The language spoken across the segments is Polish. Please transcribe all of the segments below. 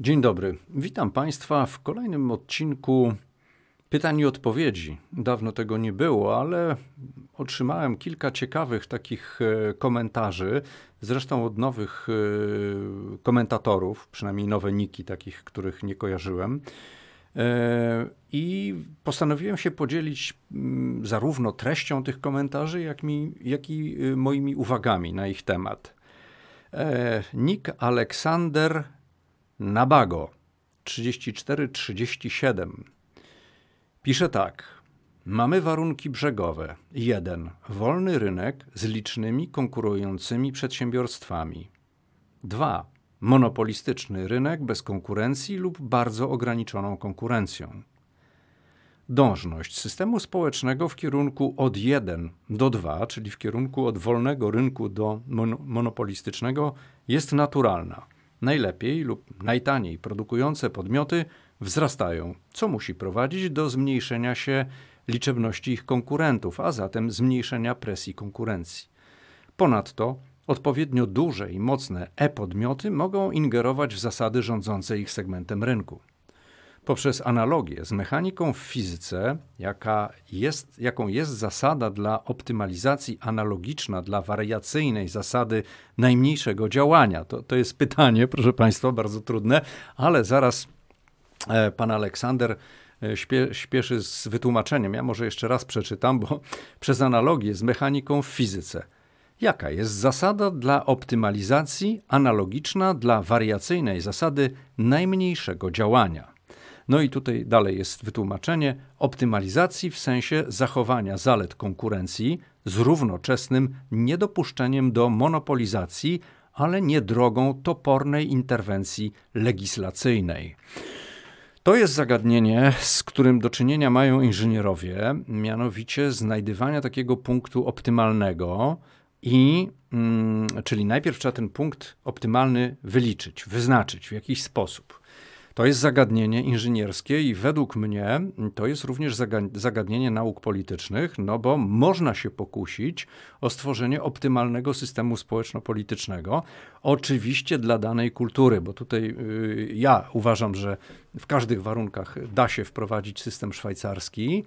Dzień dobry. Witam Państwa w kolejnym odcinku pytań i odpowiedzi. Dawno tego nie było, ale otrzymałem kilka ciekawych takich e, komentarzy, zresztą od nowych e, komentatorów, przynajmniej nowe niki, takich, których nie kojarzyłem. E, I postanowiłem się podzielić mm, zarówno treścią tych komentarzy, jak, mi, jak i moimi uwagami na ich temat. Nick Aleksander Nabago 37 pisze tak. Mamy warunki brzegowe. 1. Wolny rynek z licznymi konkurującymi przedsiębiorstwami. 2. Monopolistyczny rynek bez konkurencji lub bardzo ograniczoną konkurencją. Dążność systemu społecznego w kierunku od 1 do 2, czyli w kierunku od wolnego rynku do mon monopolistycznego, jest naturalna najlepiej lub najtaniej produkujące podmioty wzrastają, co musi prowadzić do zmniejszenia się liczebności ich konkurentów, a zatem zmniejszenia presji konkurencji. Ponadto odpowiednio duże i mocne e-podmioty mogą ingerować w zasady rządzące ich segmentem rynku poprzez analogię z mechaniką w fizyce, jaka jest, jaką jest zasada dla optymalizacji analogiczna dla wariacyjnej zasady najmniejszego działania. To, to jest pytanie, proszę Państwa, bardzo trudne, ale zaraz e, pan Aleksander e, śpie, śpieszy z wytłumaczeniem. Ja może jeszcze raz przeczytam, bo przez analogię z mechaniką w fizyce. Jaka jest zasada dla optymalizacji analogiczna dla wariacyjnej zasady najmniejszego działania? No i tutaj dalej jest wytłumaczenie optymalizacji w sensie zachowania zalet konkurencji z równoczesnym niedopuszczeniem do monopolizacji, ale nie drogą topornej interwencji legislacyjnej. To jest zagadnienie, z którym do czynienia mają inżynierowie, mianowicie znajdywania takiego punktu optymalnego i mm, czyli najpierw trzeba ten punkt optymalny wyliczyć, wyznaczyć w jakiś sposób. To jest zagadnienie inżynierskie i według mnie to jest również zagadnienie nauk politycznych, no bo można się pokusić o stworzenie optymalnego systemu społeczno-politycznego, oczywiście dla danej kultury, bo tutaj y, ja uważam, że w każdych warunkach da się wprowadzić system szwajcarski.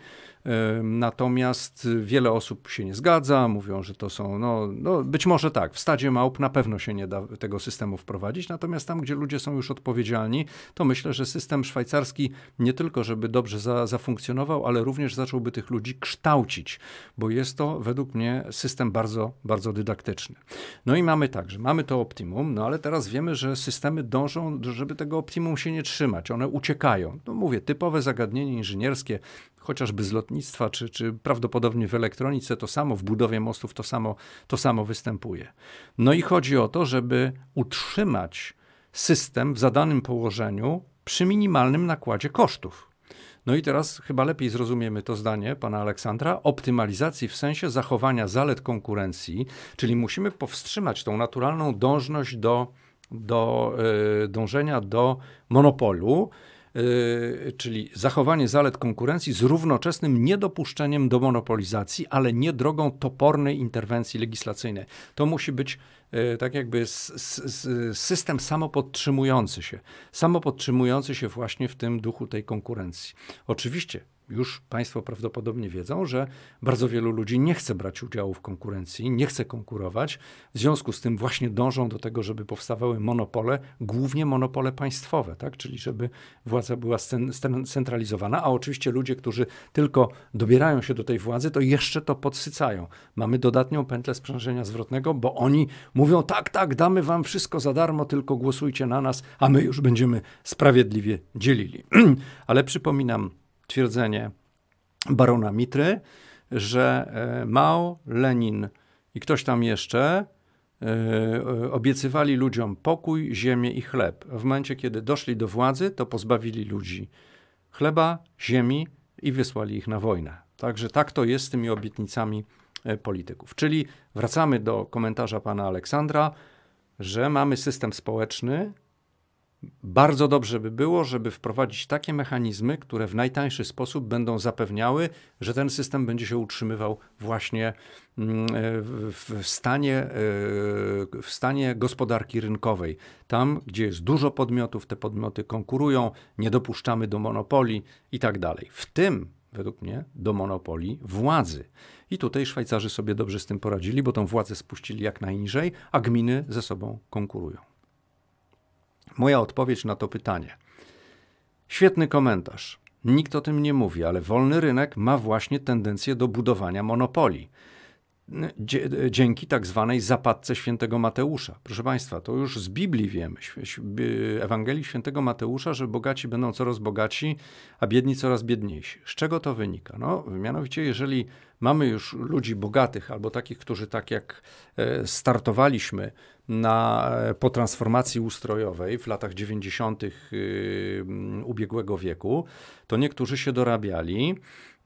Natomiast wiele osób się nie zgadza, mówią, że to są, no, no być może tak, w stadzie małp na pewno się nie da tego systemu wprowadzić, natomiast tam, gdzie ludzie są już odpowiedzialni, to myślę, że system szwajcarski nie tylko, żeby dobrze za, zafunkcjonował, ale również zacząłby tych ludzi kształcić, bo jest to według mnie system bardzo, bardzo dydaktyczny. No i mamy tak, że mamy to optimum, no ale teraz wiemy, że systemy dążą, żeby tego optimum się nie trzymać. One uciekają. No mówię, typowe zagadnienie inżynierskie, chociażby z lotnictwa, czy, czy prawdopodobnie w elektronice, to samo, w budowie mostów to samo, to samo występuje. No i chodzi o to, żeby utrzymać system w zadanym położeniu przy minimalnym nakładzie kosztów. No i teraz chyba lepiej zrozumiemy to zdanie pana Aleksandra optymalizacji w sensie zachowania zalet konkurencji, czyli musimy powstrzymać tą naturalną dążność do do e, dążenia do monopolu, e, czyli zachowanie zalet konkurencji z równoczesnym niedopuszczeniem do monopolizacji, ale nie drogą topornej interwencji legislacyjnej. To musi być e, tak jakby system samopodtrzymujący się, samopodtrzymujący się właśnie w tym duchu tej konkurencji. Oczywiście już Państwo prawdopodobnie wiedzą, że bardzo wielu ludzi nie chce brać udziału w konkurencji, nie chce konkurować. W związku z tym właśnie dążą do tego, żeby powstawały monopole, głównie monopole państwowe, tak? czyli żeby władza była centralizowana. a oczywiście ludzie, którzy tylko dobierają się do tej władzy, to jeszcze to podsycają. Mamy dodatnią pętlę sprzężenia zwrotnego, bo oni mówią: tak, tak, damy Wam wszystko za darmo, tylko głosujcie na nas, a my już będziemy sprawiedliwie dzielili. Ale przypominam, twierdzenie barona Mitry, że e, Mao, Lenin i ktoś tam jeszcze e, obiecywali ludziom pokój, ziemię i chleb. W momencie, kiedy doszli do władzy, to pozbawili ludzi chleba, ziemi i wysłali ich na wojnę. Także tak to jest z tymi obietnicami e, polityków. Czyli wracamy do komentarza pana Aleksandra, że mamy system społeczny, bardzo dobrze by było, żeby wprowadzić takie mechanizmy, które w najtańszy sposób będą zapewniały, że ten system będzie się utrzymywał właśnie mm, e, w stanie, e, w stanie gospodarki rynkowej. Tam, gdzie jest dużo podmiotów, te podmioty konkurują, nie dopuszczamy do monopolii i tak dalej. W tym, według mnie, do monopolii władzy. I tutaj Szwajcarzy sobie dobrze z tym poradzili, bo tą władzę spuścili jak najniżej, a gminy ze sobą konkurują. Moja odpowiedź na to pytanie. Świetny komentarz. Nikt o tym nie mówi, ale wolny rynek ma właśnie tendencję do budowania monopolii dzięki tak zwanej zapadce świętego Mateusza. Proszę Państwa, to już z Biblii wiemy, Ewangelii świętego Mateusza, że bogaci będą coraz bogaci, a biedni coraz biedniejsi. Z czego to wynika? No, mianowicie, jeżeli mamy już ludzi bogatych albo takich, którzy tak jak e, startowaliśmy na, e, po transformacji ustrojowej w latach 90. Y, ubiegłego wieku, to niektórzy się dorabiali,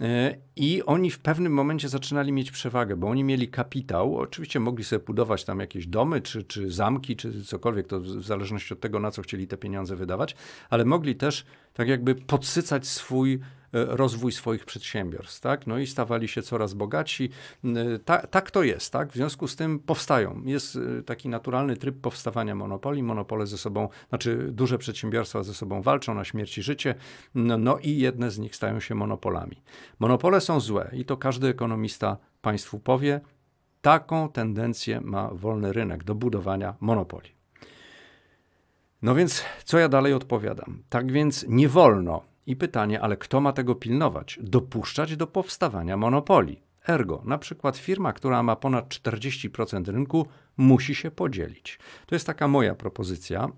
E, I oni w pewnym momencie zaczynali mieć przewagę, bo oni mieli kapitał. Oczywiście mogli sobie budować tam jakieś domy, czy, czy zamki, czy cokolwiek, to w zależności od tego, na co chcieli te pieniądze wydawać, ale mogli też tak jakby podsycać swój E, rozwój swoich przedsiębiorstw, tak? No i stawali się coraz bogaci. E, ta, tak to jest, tak? W związku z tym powstają. Jest e, taki naturalny tryb powstawania monopoli. Monopole ze sobą, znaczy duże przedsiębiorstwa ze sobą walczą na śmierć i życie, no, no i jedne z nich stają się monopolami. Monopole są złe i to każdy ekonomista państwu powie. Taką tendencję ma wolny rynek do budowania monopoli. No więc, co ja dalej odpowiadam? Tak więc nie wolno i pytanie, ale kto ma tego pilnować? Dopuszczać do powstawania monopoli. Ergo, na przykład firma, która ma ponad 40% rynku, musi się podzielić. To jest taka moja propozycja.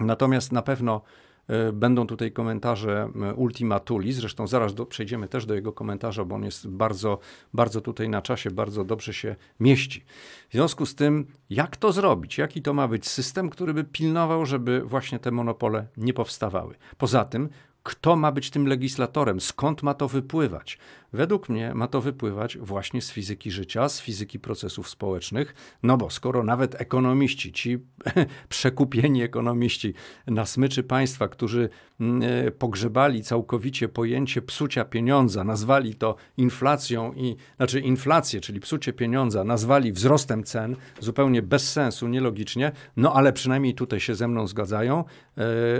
Natomiast na pewno e, Będą tutaj komentarze e, Ultima Thule, zresztą zaraz do, przejdziemy też do jego komentarza, bo on jest bardzo, bardzo tutaj na czasie, bardzo dobrze się mieści. W związku z tym, jak to zrobić? Jaki to ma być system, który by pilnował, żeby właśnie te monopole nie powstawały? Poza tym, kto ma być tym legislatorem? Skąd ma to wypływać? Według mnie ma to wypływać właśnie z fizyki życia, z fizyki procesów społecznych, no bo skoro nawet ekonomiści, ci przekupieni ekonomiści na smyczy państwa, którzy mm, e, pogrzebali całkowicie pojęcie psucia pieniądza, nazwali to inflacją i znaczy inflację, czyli psucie pieniądza, nazwali wzrostem cen, zupełnie bez sensu, nielogicznie, no ale przynajmniej tutaj się ze mną zgadzają,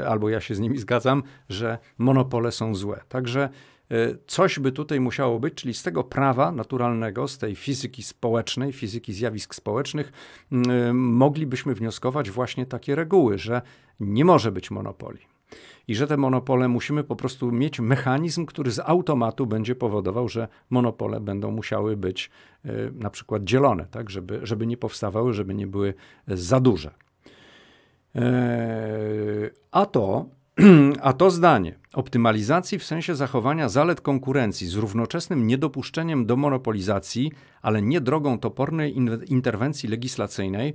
e, albo ja się z nimi zgadzam, że monopole są złe. Także E, coś by tutaj musiało być, czyli z tego prawa naturalnego, z tej fizyki społecznej, fizyki zjawisk społecznych, e, moglibyśmy wnioskować właśnie takie reguły, że nie może być monopolii i że te monopole musimy po prostu mieć mechanizm, który z automatu będzie powodował, że monopole będą musiały być e, na przykład dzielone, tak, żeby, żeby nie powstawały, żeby nie były za duże. a to a to zdanie optymalizacji w sensie zachowania zalet konkurencji z równoczesnym niedopuszczeniem do monopolizacji, ale nie drogą topornej interwencji legislacyjnej,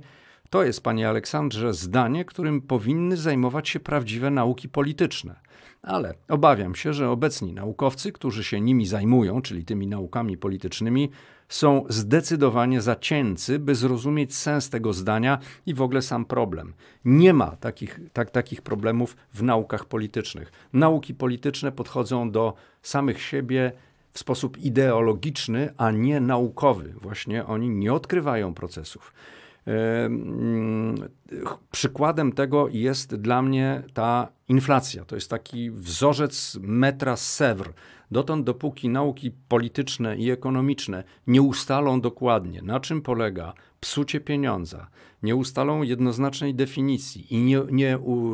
to jest, panie Aleksandrze, zdanie, którym powinny zajmować się prawdziwe nauki polityczne. Ale obawiam się, że obecni naukowcy, którzy się nimi zajmują, czyli tymi naukami politycznymi, są zdecydowanie zacięcy, by zrozumieć sens tego zdania i w ogóle sam problem. Nie ma takich, tak, takich problemów w naukach politycznych. Nauki polityczne podchodzą do samych siebie w sposób ideologiczny, a nie naukowy. Właśnie oni nie odkrywają procesów. Przykładem tego jest dla mnie ta inflacja. To jest taki wzorzec metra Sewr. Dotąd, dopóki nauki polityczne i ekonomiczne nie ustalą dokładnie, na czym polega psucie pieniądza, nie ustalą jednoznacznej definicji i nie, nie u,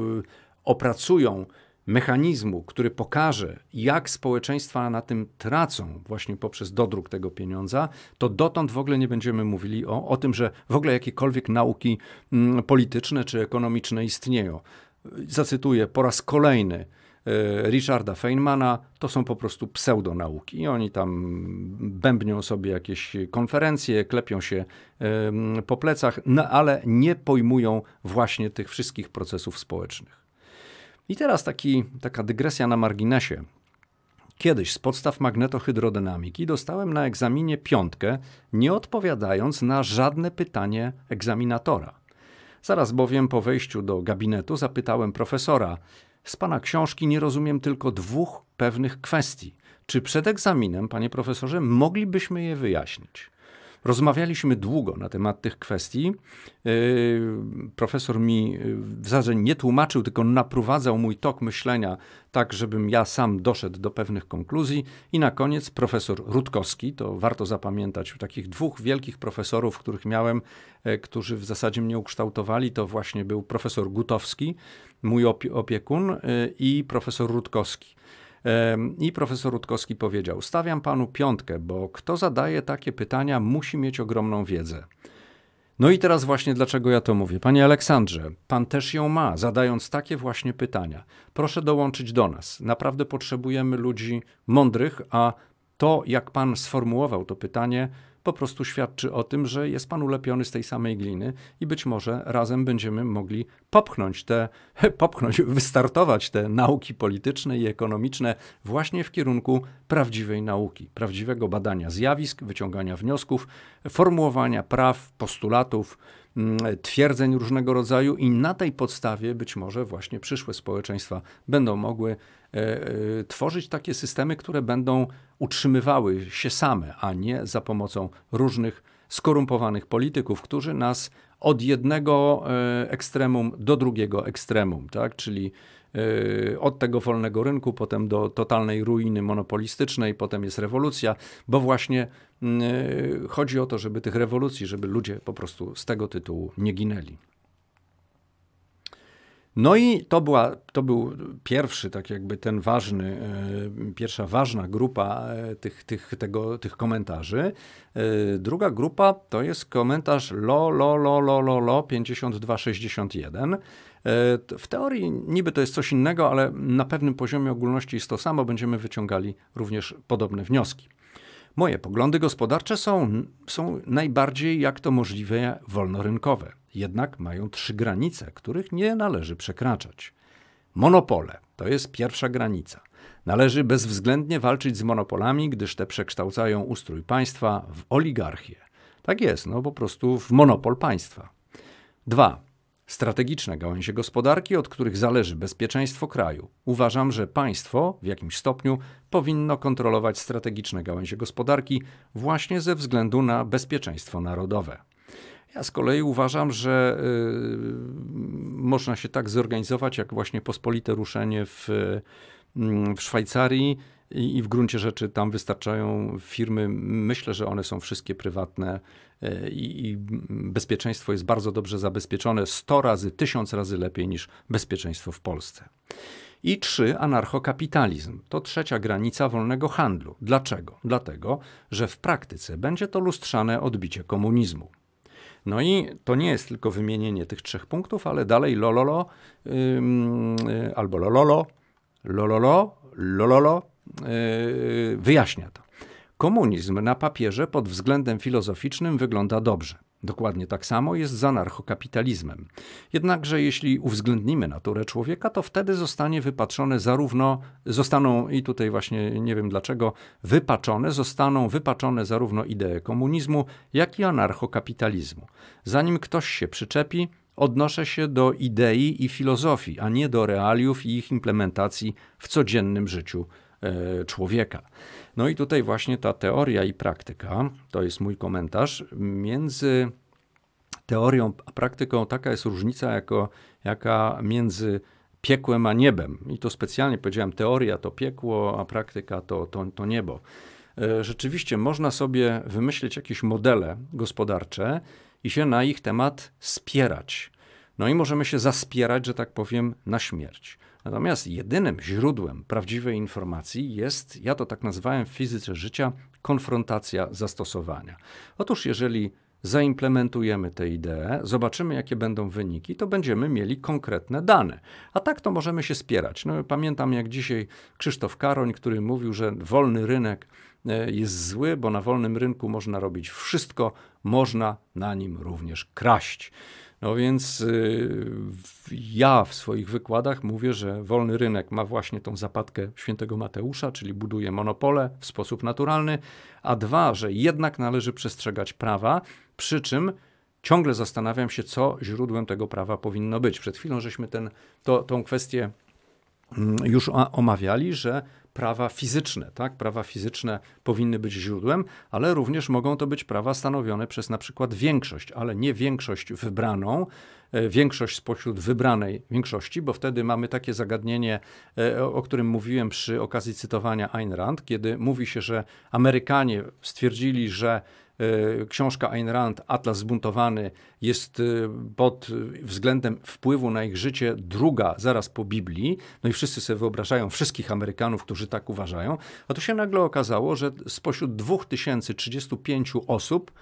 opracują mechanizmu, który pokaże, jak społeczeństwa na tym tracą właśnie poprzez dodruk tego pieniądza, to dotąd w ogóle nie będziemy mówili o, o tym, że w ogóle jakiekolwiek nauki mm, polityczne czy ekonomiczne istnieją. Zacytuję po raz kolejny. E, Richarda Feynmana, to są po prostu pseudonauki. I oni tam bębnią sobie jakieś konferencje, klepią się po plecach, no ale nie pojmują właśnie tych wszystkich procesów społecznych. I teraz taki, taka dygresja na marginesie. Kiedyś z podstaw magnetohydrodynamiki dostałem na egzaminie piątkę, nie odpowiadając na żadne pytanie egzaminatora. Zaraz bowiem po wejściu do gabinetu zapytałem profesora: Z pana książki nie rozumiem tylko dwóch pewnych kwestii. Czy przed egzaminem, panie profesorze, moglibyśmy je wyjaśnić? Rozmawialiśmy długo na temat tych kwestii. Y, profesor mi y, w zasadzie nie tłumaczył, tylko naprowadzał mój tok myślenia, tak żebym ja sam doszedł do pewnych konkluzji. I na koniec profesor Rutkowski, to warto zapamiętać, takich dwóch wielkich profesorów, których miałem, e, którzy w zasadzie mnie ukształtowali, to właśnie był profesor Gutowski, mój opiekun, y, i profesor Rutkowski. I profesor Rutkowski powiedział: Stawiam panu piątkę, bo kto zadaje takie pytania, musi mieć ogromną wiedzę. No i teraz właśnie dlaczego ja to mówię. Panie Aleksandrze, pan też ją ma, zadając takie właśnie pytania. Proszę dołączyć do nas. Naprawdę potrzebujemy ludzi mądrych, a to, jak pan sformułował to pytanie, po prostu świadczy o tym, że jest pan ulepiony z tej samej gliny i być może razem będziemy mogli popchnąć te, popchnąć, wystartować te nauki polityczne i ekonomiczne właśnie w kierunku prawdziwej nauki, prawdziwego badania zjawisk, wyciągania wniosków, formułowania praw, postulatów, mm, twierdzeń różnego rodzaju i na tej podstawie być może właśnie przyszłe społeczeństwa będą mogły E, e, tworzyć takie systemy, które będą utrzymywały się same, a nie za pomocą różnych skorumpowanych polityków, którzy nas od jednego e, ekstremum do drugiego ekstremum, tak? czyli od tego wolnego rynku, potem do totalnej ruiny monopolistycznej, potem jest rewolucja, bo właśnie mm, chodzi o to, żeby tych rewolucji, żeby ludzie po prostu z tego tytułu nie ginęli. No i to, była, to był pierwszy, tak jakby ten ważny, e, pierwsza ważna grupa e, tych, tych, tego, tych komentarzy. E, druga grupa to jest komentarz lo, lo, lo, lo, lo, lo 5261. W teorii niby to jest coś innego, ale na pewnym poziomie ogólności jest to samo, będziemy wyciągali również podobne wnioski. Moje poglądy gospodarcze są, są najbardziej, jak to możliwe, wolnorynkowe jednak mają trzy granice, których nie należy przekraczać. Monopole to jest pierwsza granica. Należy bezwzględnie walczyć z monopolami, gdyż te przekształcają ustrój państwa w oligarchię. Tak jest, no po prostu w monopol państwa. Dwa. Strategiczne gałęzie gospodarki, od których zależy bezpieczeństwo kraju. Uważam, że państwo w jakimś stopniu powinno kontrolować strategiczne gałęzie gospodarki właśnie ze względu na bezpieczeństwo narodowe. Ja z kolei uważam, że y, można się tak zorganizować, jak właśnie pospolite ruszenie w, mm, w Szwajcarii. I, w gruncie rzeczy tam wystarczają firmy. Myślę, że one są wszystkie prywatne y, i, bezpieczeństwo jest bardzo dobrze zabezpieczone 100 razy, 1000 razy lepiej niż bezpieczeństwo w Polsce. I trzy, anarchokapitalizm. To trzecia granica wolnego handlu. Dlaczego? Dlatego, że w praktyce będzie to lustrzane odbicie komunizmu. No i to nie jest tylko wymienienie tych trzech punktów, ale dalej lololo albo lololo, lololo, lololo wyjaśnia to. Komunizm na papierze pod względem filozoficznym wygląda dobrze. Dokładnie tak samo jest z anarchokapitalizmem. Jednakże jeśli uwzględnimy naturę człowieka, to wtedy zostanie wypaczone zarówno, zostaną, i tutaj właśnie nie wiem dlaczego, wypaczone, zostaną wypaczone zarówno idee komunizmu, jak i anarchokapitalizmu. Zanim ktoś się przyczepi, odnoszę się do idei i filozofii, a nie do realiów i ich implementacji w codziennym życiu e, człowieka. No i tutaj właśnie ta teoria i praktyka, to jest mój komentarz, między teorią a praktyką taka jest różnica, jako, jaka między piekłem a niebem. I to specjalnie powiedziałem, teoria to piekło, a praktyka to, to, to niebo. E, rzeczywiście można sobie wymyślić jakieś modele gospodarcze i się na ich temat spierać. No i możemy się zaspierać, że tak powiem, na śmierć. Natomiast jedynym źródłem prawdziwej informacji jest, ja to tak nazwałem w fizyce życia, konfrontacja zastosowania. Otóż jeżeli zaimplementujemy tę ideę, zobaczymy, jakie będą wyniki, to będziemy mieli konkretne dane. A tak to możemy się spierać. No, pamiętam, jak dzisiaj Krzysztof Karoń, który mówił, że wolny rynek e, jest zły, bo na wolnym rynku można robić wszystko, można na nim również kraść. No więc y, ja w swoich wykładach mówię, że wolny rynek ma właśnie tą zapadkę świętego Mateusza, czyli buduje monopole w sposób naturalny, a dwa, że jednak należy przestrzegać prawa, przy czym ciągle zastanawiam się, co źródłem tego prawa powinno być. Przed chwilą żeśmy ten, to, tą kwestię mm, już omawiali, że prawa fizyczne. Tak? Prawa fizyczne powinny być źródłem, ale również mogą to być prawa stanowione przez na przykład większość, ale nie większość wybraną, e, większość spośród wybranej większości, bo wtedy mamy takie zagadnienie, e, o którym mówiłem przy okazji cytowania Ayn Rand, kiedy mówi się, że Amerykanie stwierdzili, że E, książka Ayn Rand, Atlas Zbuntowany, jest e, pod względem wpływu na ich życie druga zaraz po Biblii. No i wszyscy sobie wyobrażają, wszystkich Amerykanów, którzy tak uważają. A tu się nagle okazało, że spośród 2035 osób,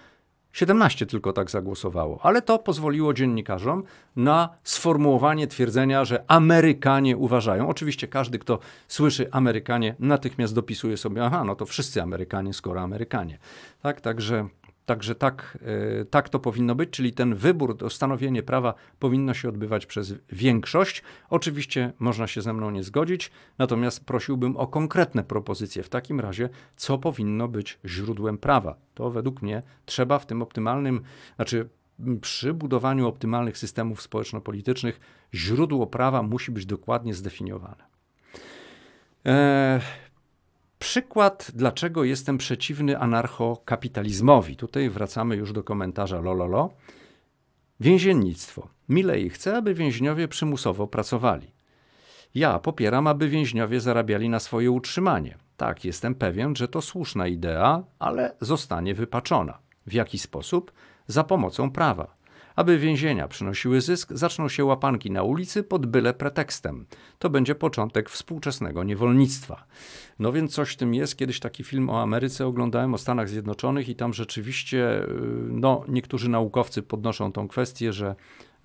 17 tylko tak zagłosowało, ale to pozwoliło dziennikarzom na sformułowanie twierdzenia, że Amerykanie uważają. Oczywiście każdy, kto słyszy Amerykanie, natychmiast dopisuje sobie, aha, no to wszyscy Amerykanie, skoro Amerykanie. Tak, także Także tak, y, tak to powinno być, czyli ten wybór, stanowienie prawa powinno się odbywać przez większość. Oczywiście można się ze mną nie zgodzić, natomiast prosiłbym o konkretne propozycje w takim razie, co powinno być źródłem prawa. To według mnie trzeba w tym optymalnym, znaczy przy budowaniu optymalnych systemów społeczno-politycznych źródło prawa musi być dokładnie zdefiniowane. Eee, Przykład, dlaczego jestem przeciwny anarchokapitalizmowi. Tutaj wracamy już do komentarza Lololo. Więziennictwo. Milej chce, aby więźniowie przymusowo pracowali. Ja popieram, aby więźniowie zarabiali na swoje utrzymanie. Tak, jestem pewien, że to słuszna idea, ale zostanie wypaczona. W jaki sposób? Za pomocą prawa. Aby więzienia przynosiły zysk, zaczną się łapanki na ulicy pod byle pretekstem. To będzie początek współczesnego niewolnictwa. No więc coś w tym jest. Kiedyś taki film o Ameryce oglądałem, o Stanach Zjednoczonych i tam rzeczywiście y, no, niektórzy naukowcy podnoszą tą kwestię, że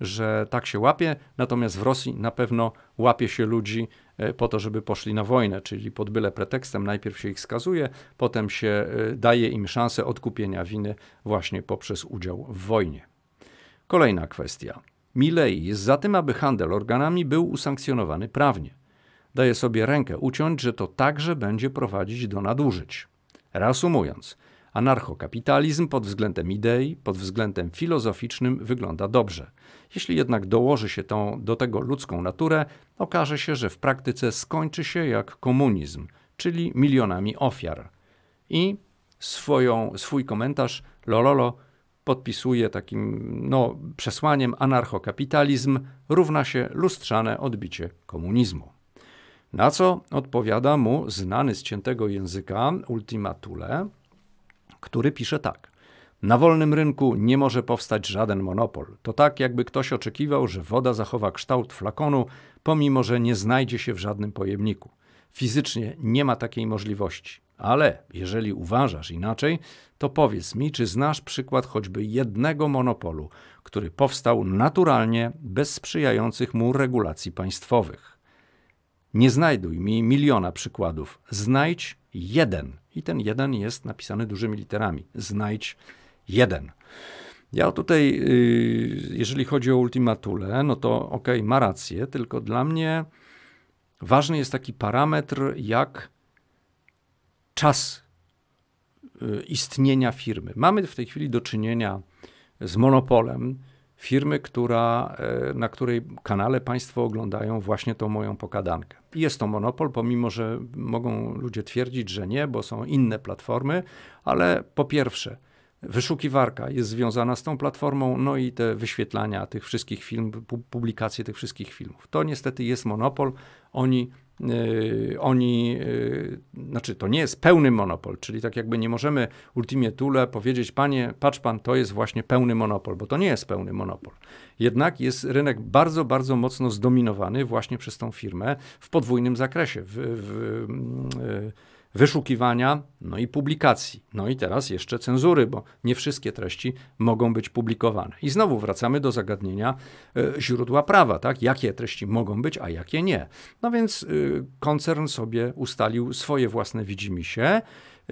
że tak się łapie, natomiast w Rosji na pewno łapie się ludzi y, po to, żeby poszli na wojnę, czyli pod byle pretekstem najpierw się ich skazuje, potem się y, daje im szansę odkupienia winy właśnie poprzez udział w wojnie. Kolejna kwestia. Milei jest za tym, aby handel organami był usankcjonowany prawnie. Daje sobie rękę uciąć, że to także będzie prowadzić do nadużyć. Reasumując, anarchokapitalizm pod względem idei, pod względem filozoficznym wygląda dobrze. Jeśli jednak dołoży się tą, do tego ludzką naturę, okaże się, że w praktyce skończy się jak komunizm, czyli milionami ofiar. I swoją, swój komentarz Lololo podpisuje takim no, przesłaniem anarchokapitalizm równa się lustrzane odbicie komunizmu. Na co odpowiada mu znany z ciętego języka Ultima Thule, który pisze tak. Na wolnym rynku nie może powstać żaden monopol. To tak, jakby ktoś oczekiwał, że woda zachowa kształt flakonu, pomimo że nie znajdzie się w żadnym pojemniku. Fizycznie nie ma takiej możliwości. Ale jeżeli uważasz inaczej, to powiedz mi, czy znasz przykład choćby jednego monopolu, który powstał naturalnie bez sprzyjających mu regulacji państwowych. Nie znajduj mi miliona przykładów. Znajdź jeden. I ten jeden jest napisany dużymi literami. Znajdź jeden. Ja tutaj, yy, jeżeli chodzi o ultimatule, no to okej, okay, ma rację, tylko dla mnie ważny jest taki parametr jak czas y, istnienia firmy. Mamy w tej chwili do czynienia z monopolem firmy, która, y, na której kanale Państwo oglądają właśnie tą moją pokadankę. Jest to monopol, pomimo że mogą ludzie twierdzić, że nie, bo są inne platformy, ale po pierwsze, wyszukiwarka jest związana z tą platformą, no i te wyświetlania tych wszystkich filmów, publikacje tych wszystkich filmów. To niestety jest monopol. Oni Y, oni, y, znaczy to nie jest pełny monopol, czyli tak jakby nie możemy ultimie tule powiedzieć, panie, patrz pan, to jest właśnie pełny monopol, bo to nie jest pełny monopol. Jednak jest rynek bardzo, bardzo mocno zdominowany właśnie przez tą firmę w podwójnym zakresie. W, w, w mm, y, wyszukiwania, no i publikacji. No i teraz jeszcze cenzury, bo nie wszystkie treści mogą być publikowane. I znowu wracamy do zagadnienia y, źródła prawa, tak? Jakie treści mogą być, a jakie nie. No więc y, koncern sobie ustalił swoje własne widzimisię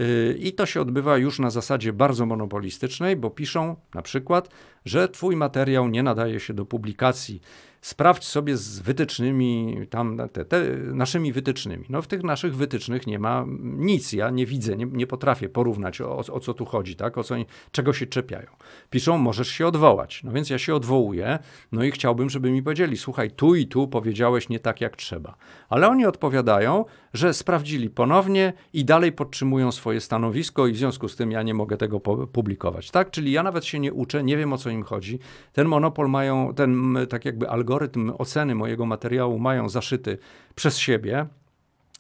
y, i to się odbywa już na zasadzie bardzo monopolistycznej, bo piszą na przykład, że twój materiał nie nadaje się do publikacji sprawdź sobie z wytycznymi, tam, te, te, naszymi wytycznymi. No w tych naszych wytycznych nie ma nic, ja nie widzę, nie, nie potrafię porównać o, o, co tu chodzi, tak, o co, czego się czepiają. Piszą, możesz się odwołać, no więc ja się odwołuję, no i chciałbym, żeby mi powiedzieli, słuchaj, tu i tu powiedziałeś nie tak, jak trzeba. Ale oni odpowiadają, że sprawdzili ponownie i dalej podtrzymują swoje stanowisko i w związku z tym ja nie mogę tego publikować, tak, czyli ja nawet się nie uczę, nie wiem, o co im chodzi. Ten monopol mają, ten tak jakby algorytm algorytm oceny mojego materiału mają zaszyty przez siebie,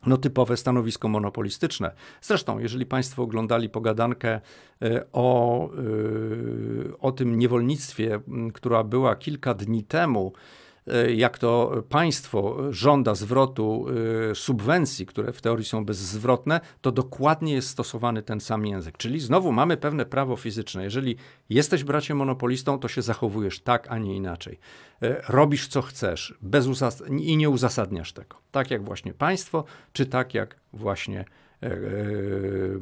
no typowe stanowisko monopolistyczne. Zresztą, jeżeli Państwo oglądali pogadankę e, o, e, o tym niewolnictwie, która była kilka dni temu, E, jak to państwo żąda zwrotu e, subwencji, które w teorii są bezzwrotne, to dokładnie jest stosowany ten sam język. Czyli znowu mamy pewne prawo fizyczne. Jeżeli jesteś bracie monopolistą, to się zachowujesz tak, a nie inaczej. E, robisz co chcesz bez i nie uzasadniasz tego. Tak jak właśnie państwo, czy tak jak właśnie. Yy, yy,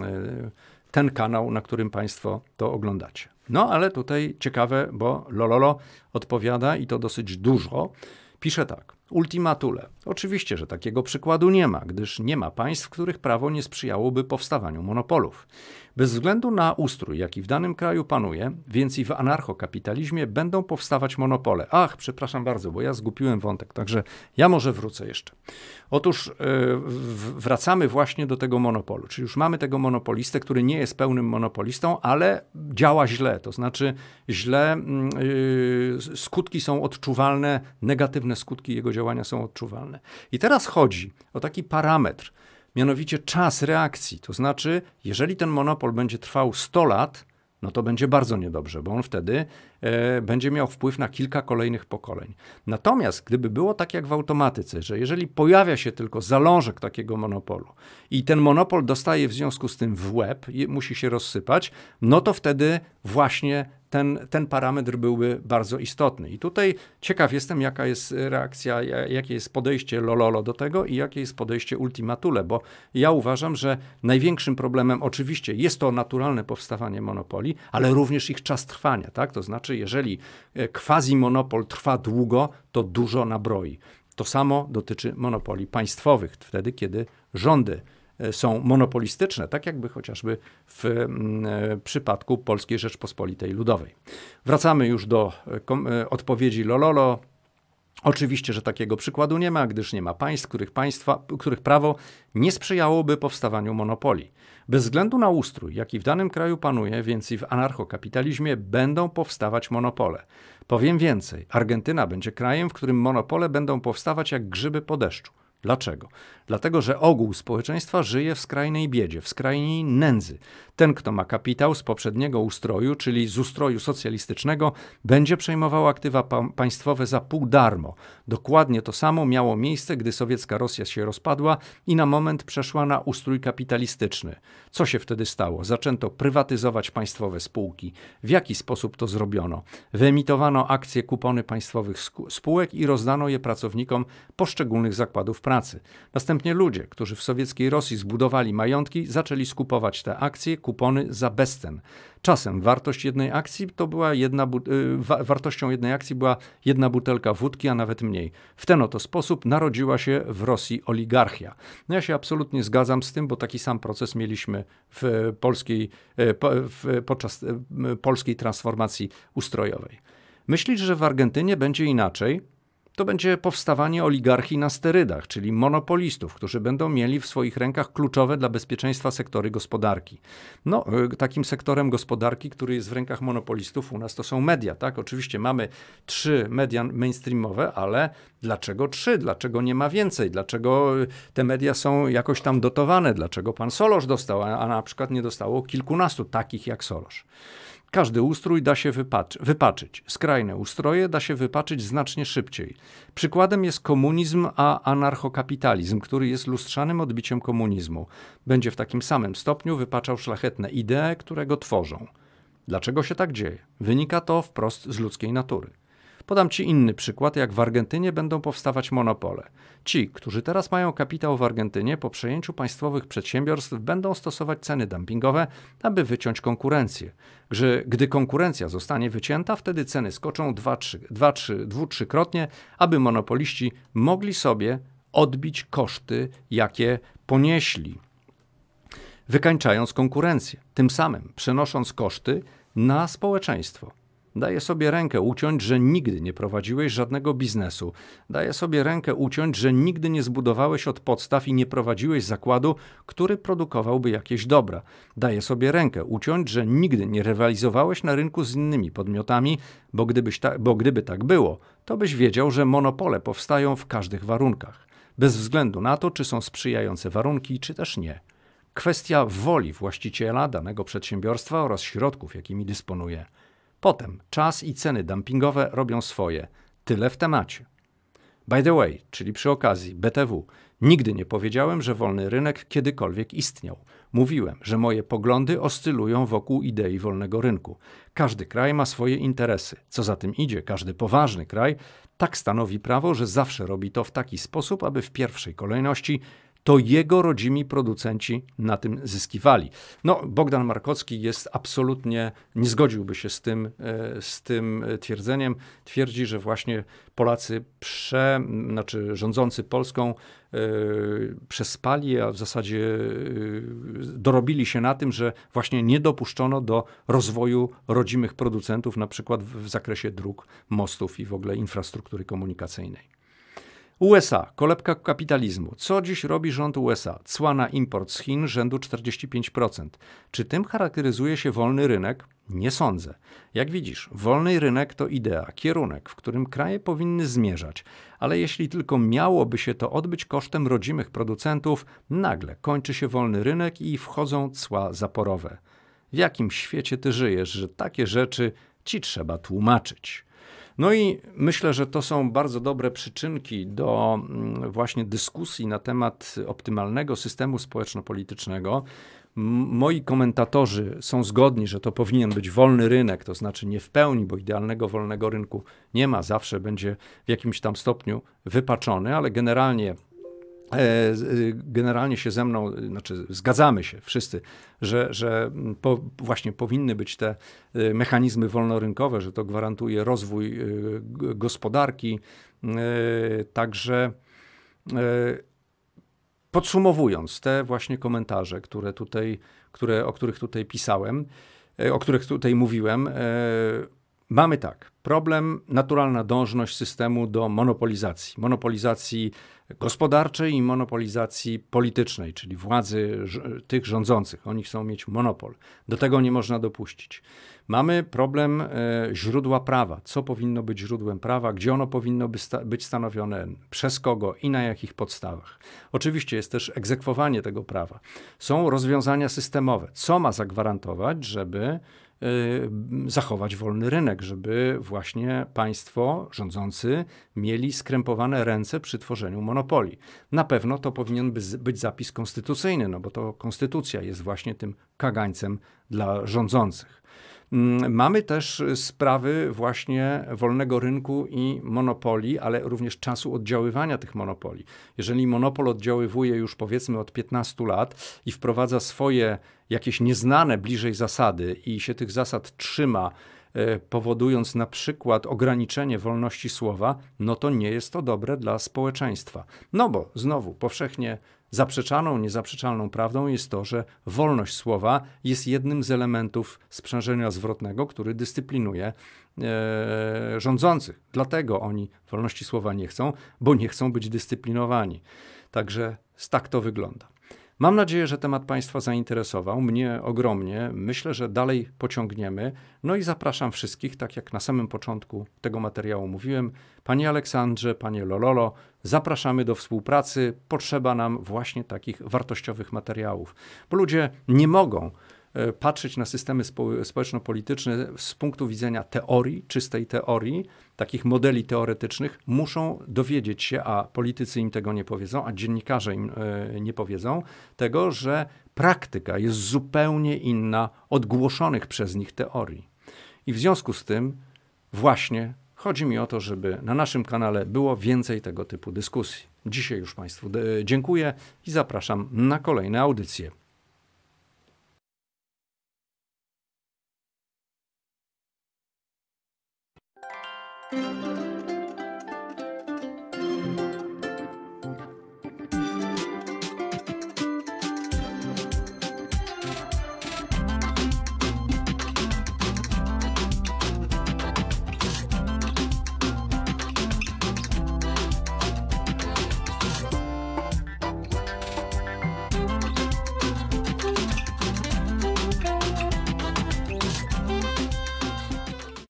yy, ten kanał, na którym Państwo to oglądacie. No ale tutaj ciekawe, bo Lololo odpowiada i to dosyć dużo. Pisze tak. Ultimatule. Oczywiście, że takiego przykładu nie ma, gdyż nie ma państw, których prawo nie sprzyjałoby powstawaniu monopolów. Bez względu na ustrój, jaki w danym kraju panuje, więc i w anarchokapitalizmie będą powstawać monopole. Ach, przepraszam bardzo, bo ja zgubiłem wątek, także ja może wrócę jeszcze. Otóż yy, wracamy właśnie do tego monopolu, czyli już mamy tego monopolistę, który nie jest pełnym monopolistą, ale działa źle, to znaczy źle, yy, skutki są odczuwalne, negatywne skutki jego działania są odczuwalne. I teraz chodzi o taki parametr, mianowicie czas reakcji. To znaczy, jeżeli ten monopol będzie trwał 100 lat, no to będzie bardzo niedobrze, bo on wtedy E, będzie miał wpływ na kilka kolejnych pokoleń. Natomiast gdyby było tak jak w automatyce, że jeżeli pojawia się tylko zalążek takiego monopolu i ten monopol dostaje w związku z tym w łeb, musi się rozsypać, no to wtedy właśnie ten, ten parametr byłby bardzo istotny. I tutaj ciekaw jestem, jaka jest reakcja, jakie jest podejście Lololo do tego i jakie jest podejście Ultimatule, bo ja uważam, że największym problemem oczywiście jest to naturalne powstawanie monopoli, ale również ich czas trwania, tak? To znaczy znaczy, jeżeli e, quasi-monopol trwa długo, to dużo nabroi. To samo dotyczy monopoli państwowych, wtedy kiedy rządy e, są monopolistyczne, tak jakby chociażby w mm, e, przypadku Polskiej Rzeczpospolitej Ludowej. Wracamy już do odpowiedzi Lololo. Oczywiście, że takiego przykładu nie ma, gdyż nie ma państw, których, państwa, których prawo nie sprzyjałoby powstawaniu monopolii. Bez względu na ustrój, jaki w danym kraju panuje, więc i w anarchokapitalizmie będą powstawać monopole. Powiem więcej, Argentyna będzie krajem, w którym monopole będą powstawać jak grzyby po deszczu. Dlaczego? Dlatego, że ogół społeczeństwa żyje w skrajnej biedzie, w skrajnej nędzy. Ten, kto ma kapitał z poprzedniego ustroju, czyli z ustroju socjalistycznego, będzie przejmował aktywa pa państwowe za pół darmo. Dokładnie to samo miało miejsce, gdy sowiecka Rosja się rozpadła i na moment przeszła na ustrój kapitalistyczny. Co się wtedy stało? Zaczęto prywatyzować państwowe spółki. W jaki sposób to zrobiono? Wyemitowano akcje, kupony państwowych spółek i rozdano je pracownikom poszczególnych zakładów pracy. Następnie Następnie ludzie, którzy w sowieckiej Rosji zbudowali majątki, zaczęli skupować te akcje, kupony za bezcen. Czasem wartość jednej akcji to była jedna y, wa wartością jednej akcji była jedna butelka wódki, a nawet mniej. W ten oto sposób narodziła się w Rosji oligarchia. No ja się absolutnie zgadzam z tym, bo taki sam proces mieliśmy w polskiej, y, w, podczas y, polskiej transformacji ustrojowej. Myślisz, że w Argentynie będzie inaczej? to będzie powstawanie oligarchii na sterydach, czyli monopolistów, którzy będą mieli w swoich rękach kluczowe dla bezpieczeństwa sektory gospodarki. No, y, takim sektorem gospodarki, który jest w rękach monopolistów u nas to są media, tak? Oczywiście mamy trzy media mainstreamowe, ale dlaczego trzy? Dlaczego nie ma więcej? Dlaczego y, te media są jakoś tam dotowane? Dlaczego pan Solosz dostał, a na przykład nie dostało kilkunastu takich jak Solosz? Każdy ustrój da się wypaczyć. Skrajne ustroje da się wypaczyć znacznie szybciej. Przykładem jest komunizm, a anarchokapitalizm, który jest lustrzanym odbiciem komunizmu. Będzie w takim samym stopniu wypaczał szlachetne idee, które go tworzą. Dlaczego się tak dzieje? Wynika to wprost z ludzkiej natury. Podam Ci inny przykład, jak w Argentynie będą powstawać monopole. Ci, którzy teraz mają kapitał w Argentynie, po przejęciu państwowych przedsiębiorstw będą stosować ceny dumpingowe, aby wyciąć konkurencję. gdy konkurencja zostanie wycięta, wtedy ceny skoczą 2-3 krotnie, aby monopoliści mogli sobie odbić koszty, jakie ponieśli, wykańczając konkurencję, tym samym przenosząc koszty na społeczeństwo. Daję sobie rękę uciąć, że nigdy nie prowadziłeś żadnego biznesu. Daję sobie rękę uciąć, że nigdy nie zbudowałeś od podstaw i nie prowadziłeś zakładu, który produkowałby jakieś dobra. Daję sobie rękę uciąć, że nigdy nie rywalizowałeś na rynku z innymi podmiotami, bo, gdybyś ta, bo gdyby tak było, to byś wiedział, że monopole powstają w każdych warunkach, bez względu na to, czy są sprzyjające warunki, czy też nie. Kwestia woli właściciela danego przedsiębiorstwa oraz środków, jakimi dysponuje. Potem czas i ceny dumpingowe robią swoje. Tyle w temacie. By the way, czyli przy okazji, BTW, nigdy nie powiedziałem, że wolny rynek kiedykolwiek istniał. Mówiłem, że moje poglądy oscylują wokół idei wolnego rynku. Każdy kraj ma swoje interesy. Co za tym idzie, każdy poważny kraj tak stanowi prawo, że zawsze robi to w taki sposób, aby w pierwszej kolejności to jego rodzimi producenci na tym zyskiwali. No, Bogdan Markowski jest absolutnie, nie zgodziłby się z tym, e, z tym e, twierdzeniem. Twierdzi, że właśnie Polacy prze, znaczy rządzący Polską e, przespali, a w zasadzie dorobili się na tym, że właśnie nie dopuszczono do rozwoju rodzimych producentów, na przykład w zakresie dróg, mostów i w ogóle infrastruktury komunikacyjnej. USA, kolebka kapitalizmu. Co dziś robi rząd USA? Cła na import z Chin rzędu 45%. Czy tym charakteryzuje się wolny rynek? Nie sądzę. Jak widzisz, wolny rynek to idea, kierunek, w którym kraje powinny zmierzać, ale jeśli tylko miałoby się to odbyć kosztem rodzimych producentów, nagle kończy się wolny rynek i wchodzą cła zaporowe. W jakim świecie ty żyjesz, że takie rzeczy ci trzeba tłumaczyć? No i myślę, że to są bardzo dobre przyczynki do mm, właśnie dyskusji na temat optymalnego systemu społeczno-politycznego. Moi komentatorzy są zgodni, że to powinien być wolny rynek, to znaczy nie w pełni, bo idealnego wolnego rynku nie ma, zawsze będzie w jakimś tam stopniu wypaczony, ale generalnie E, y, generalnie się ze mną, znaczy zgadzamy się wszyscy, że, że po, właśnie powinny być te y, mechanizmy wolnorynkowe, że to gwarantuje rozwój y, gospodarki. Także podsumowując te właśnie komentarze, które tutaj, które, o których tutaj pisałem, o których tutaj mówiłem, Mamy tak, problem, naturalna dążność systemu do monopolizacji. Monopolizacji gospodarczej i monopolizacji politycznej, czyli władzy tych rządzących. Oni chcą mieć monopol. Do tego nie można dopuścić. Mamy problem e, źródła prawa. Co powinno być źródłem prawa, gdzie ono powinno by sta być stanowione, przez kogo i na jakich podstawach. Oczywiście jest też egzekwowanie tego prawa. Są rozwiązania systemowe. Co ma zagwarantować, żeby Y, zachować wolny rynek, żeby właśnie państwo rządzący mieli skrępowane ręce przy tworzeniu monopolii. Na pewno to powinien być zapis konstytucyjny, no bo to konstytucja jest właśnie tym kagańcem dla rządzących. Mm, mamy też sprawy właśnie wolnego rynku i monopoli, ale również czasu oddziaływania tych monopoli. Jeżeli monopol oddziaływuje już powiedzmy od 15 lat i wprowadza swoje jakieś nieznane bliżej zasady i się tych zasad trzyma, e, powodując na przykład ograniczenie wolności słowa, no to nie jest to dobre dla społeczeństwa. No bo znowu powszechnie Zaprzeczaną, niezaprzeczalną prawdą jest to, że wolność słowa jest jednym z elementów sprzężenia zwrotnego, który dyscyplinuje e, rządzących. Dlatego oni wolności słowa nie chcą, bo nie chcą być dyscyplinowani. Także tak to wygląda. Mam nadzieję, że temat Państwa zainteresował mnie ogromnie. Myślę, że dalej pociągniemy. No i zapraszam wszystkich, tak jak na samym początku tego materiału mówiłem. Panie Aleksandrze, Panie Lololo, zapraszamy do współpracy. Potrzeba nam właśnie takich wartościowych materiałów, bo ludzie nie mogą E, patrzeć na systemy spo, społeczno-polityczne z punktu widzenia teorii, czystej teorii, takich modeli teoretycznych, muszą dowiedzieć się, a politycy im tego nie powiedzą, a dziennikarze im e, nie powiedzą, tego, że praktyka jest zupełnie inna od głoszonych przez nich teorii. I w związku z tym właśnie chodzi mi o to, żeby na naszym kanale było więcej tego typu dyskusji. Dzisiaj już Państwu e, dziękuję i zapraszam na kolejne audycje.